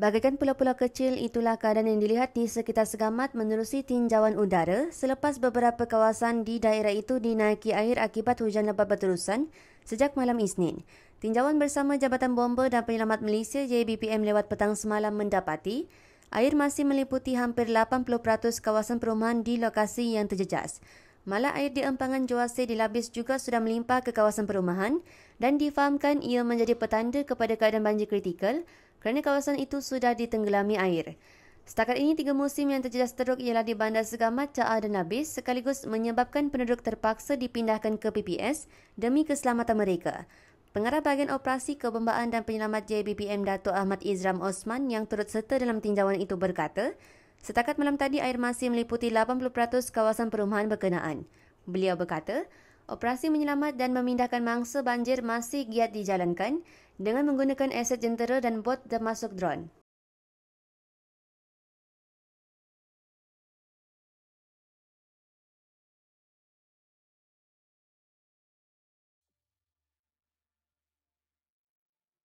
Bagaikan pulau-pulau kecil, itulah keadaan yang dilihat di sekitar Segamat menerusi tinjauan udara selepas beberapa kawasan di daerah itu dinaiki air akibat hujan lebat berterusan sejak malam Isnin. Tinjauan bersama Jabatan Bomber dan Penyelamat Malaysia JBPM lewat petang semalam mendapati air masih meliputi hampir 80% kawasan perumahan di lokasi yang terjejas. Malah air di empangan Juase di Labis juga sudah melimpah ke kawasan perumahan dan difahamkan ia menjadi petanda kepada keadaan banjir kritikal kerana kawasan itu sudah ditenggelami air. Setakat ini, tiga musim yang terjejas teruk ialah di Bandar Segamat, Ca'a dan Abis sekaligus menyebabkan penduduk terpaksa dipindahkan ke PPS demi keselamatan mereka. Pengarah bahagian operasi kebembaan dan penyelamat JBPM Datuk Ahmad Izram Osman yang turut serta dalam tinjauan itu berkata, setakat malam tadi air masih meliputi 80% kawasan perumahan berkenaan. Beliau berkata, operasi menyelamat dan memindahkan mangsa banjir masih giat dijalankan dengan menggunakan aset jentera dan bot termasuk drone.